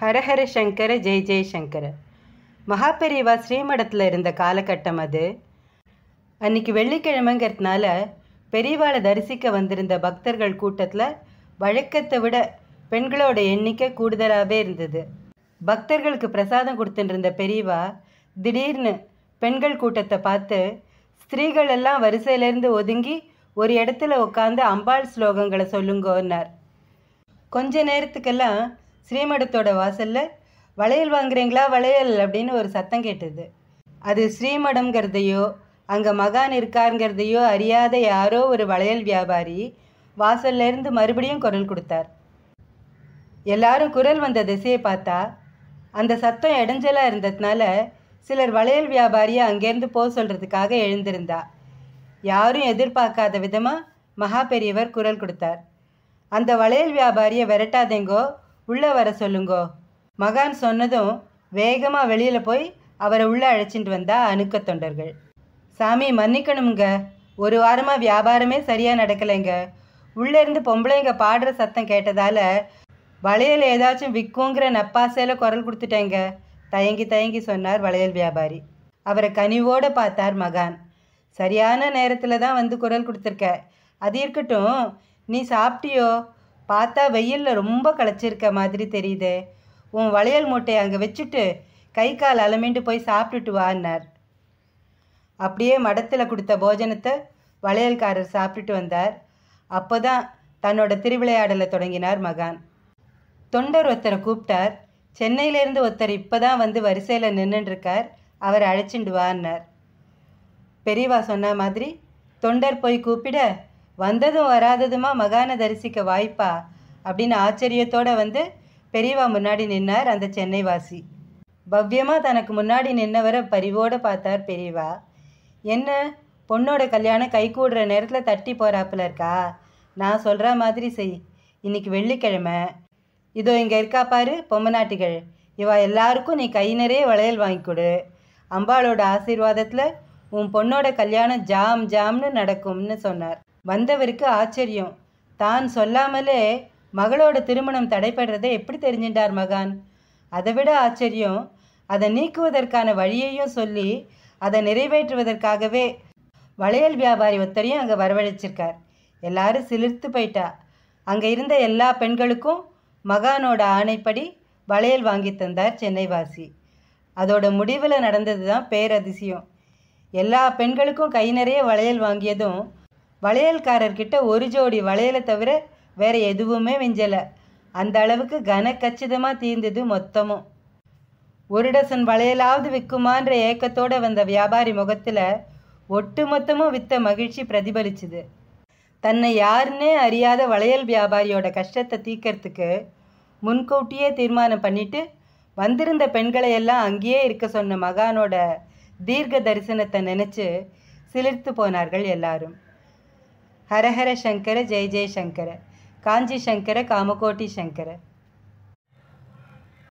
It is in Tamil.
ஹரஹர சங்கர ஜெய் ஜெய் மகாபெரிவா ஸ்ரீமடத்தில் இருந்த காலகட்டம் அது அன்னைக்கு வெள்ளிக்கிழமைங்கிறதுனால பெரியவாளை தரிசிக்க வந்திருந்த பக்தர்கள் கூட்டத்தில் வழக்கத்தை விட பெண்களோட எண்ணிக்கை கூடுதலாகவே இருந்தது பக்தர்களுக்கு பிரசாதம் கொடுத்துட்டு பெரியவா திடீர்னு பெண்கள் கூட்டத்தை பார்த்து ஸ்திரீகள் எல்லாம் வரிசையிலேருந்து ஒதுங்கி ஒரு இடத்துல உட்காந்து அம்பாள் ஸ்லோகங்களை சொல்லுங்கன்னார் கொஞ்ச நேரத்துக்கெல்லாம் ஸ்ரீமடத்தோட வாசலில் வளையல் வாங்குறீங்களா வளையல் அப்படின்னு ஒரு சத்தம் கேட்டது அது ஸ்ரீமடம்ங்கிறதையோ அங்கே மகான் இருக்காருங்கிறதையோ அறியாத யாரோ ஒரு வளையல் வியாபாரி வாசல்லேருந்து மறுபடியும் குரல் கொடுத்தார் எல்லாரும் குரல் வந்த திசையை பார்த்தா அந்த சத்தம் இடைஞ்சலாக இருந்ததுனால சிலர் வளையல் வியாபாரியை அங்கேருந்து போக சொல்கிறதுக்காக எழுந்திருந்தா யாரும் எதிர்பார்க்காத விதமாக மகா பெரியவர் குரல் கொடுத்தார் அந்த வளையல் வியாபாரியை விரட்டாதேங்கோ உள்ளே வர சொல்லுங்கோ மகான் சொன்னதும் வேகமாக வெளியில் போய் அவரை உள்ளே அழைச்சிட்டு வந்தா அணுக்க தொண்டர்கள் சாமி மன்னிக்கணுங்க ஒரு வாரமாக வியாபாரமே சரியாக நடக்கலைங்க உள்ளேருந்து பொம்பளைங்க பாடுற சத்தம் கேட்டதால் வளையல் ஏதாச்சும் விற்குங்கிற நப்பாசையில் குரல் கொடுத்துட்டேங்க தயங்கி தயங்கி சொன்னார் வளையல் வியாபாரி அவரை கனிவோடு பார்த்தார் மகான் சரியான நேரத்தில் தான் வந்து குரல் கொடுத்துருக்க அது இருக்கட்டும் நீ சாப்பிட்டியோ பார்த்தா வெயிலில் ரொம்ப களைச்சிருக்க மாதிரி தெரியுது உன் வளையல் மூட்டையை அங்கே வச்சுட்டு கை கால் அலமிண்டு போய் சாப்பிட்டுட்டு வான்னார் அப்படியே மடத்தில் கொடுத்த போஜனத்தை வளையல்காரர் சாப்பிட்டுட்டு வந்தார் அப்போ தான் தன்னோட திருவிளையாடலை தொடங்கினார் மகான் தொண்டர் ஒருத்தரை கூப்பிட்டார் சென்னையிலேருந்து ஒருத்தர் இப்போ தான் வந்து வரிசையில் நின்றுட்டுருக்கார் அவர் அழைச்சிண்டு வான்னார் பெரியவா சொன்ன மாதிரி தொண்டர் போய் கூப்பிட வந்ததும் வராததுமா மகானை தரிசிக்க வாய்ப்பா அப்படின்னு ஆச்சரியத்தோடு வந்து பெரியவா முன்னாடி நின்னார் அந்த சென்னைவாசி பவ்யமாக தனக்கு முன்னாடி நின்னவரை பரிவோடு பார்த்தார் பெரியவா என்ன பொண்ணோட கல்யாணம் கை கூடுற நேரத்தில் தட்டி போகிறாப்புல இருக்கா நான் சொல்கிற மாதிரி செய் இன்னைக்கு வெள்ளிக்கிழமை இதோ இங்கே இருக்கா பாரு பொம்மநாட்டிகள் இவா எல்லாருக்கும் நீ கை நிறைய வளையல் வாங்கி கொடு அம்பாளோட ஆசீர்வாதத்தில் உன் பொண்ணோட கல்யாணம் ஜாம் ஜாம்னு நடக்கும்னு சொன்னார் வந்தவருக்கு ஆச்சரியம் தான் சொல்லாமலே மகளோட திருமணம் தடைபடுறதை எப்படி தெரிஞ்சின்றார் மகான் அதை விட ஆச்சரியம் அதை நீக்குவதற்கான வழியையும் சொல்லி அதை நிறைவேற்றுவதற்காகவே வளையல் வியாபாரி ஒருத்தரையும் அங்கே வரவழைச்சிருக்கார் எல்லாரும் சிலிர்த்து போயிட்டா அங்கே இருந்த எல்லா பெண்களுக்கும் மகானோட ஆணைப்படி வளையல் வாங்கி தந்தார் சென்னைவாசி அதோட முடிவில் நடந்தது தான் பேரதிசயம் எல்லா பெண்களுக்கும் கை நிறைய வளையல் வாங்கியதும் வளையல்காரர்கிட்ட ஒரு ஜோடி வளையலை தவிர வேற எதுவுமே மிஞ்சலை அந்த அளவுக்கு கன கச்சிதமாக தீர்ந்தது மொத்தமும் ஒரு டசன் வளையலாவது விற்குமான்ற ஏக்கத்தோடு வந்த வியாபாரி முகத்தில் ஒட்டு மொத்தமும் விற்ற மகிழ்ச்சி பிரதிபலிச்சுது தன்னை யாருன்னே அறியாத வளையல் வியாபாரியோட கஷ்டத்தை தீக்கிறதுக்கு முன்கூட்டியே தீர்மானம் பண்ணிட்டு வந்திருந்த பெண்களை எல்லாம் அங்கேயே இருக்க சொன்ன மகானோட தீர்க்க தரிசனத்தை நினச்சி சிலிர்த்து போனார்கள் எல்லாரும் हर हर शंकर जय जय शंकर कांची शंकर कामकोटी शंकर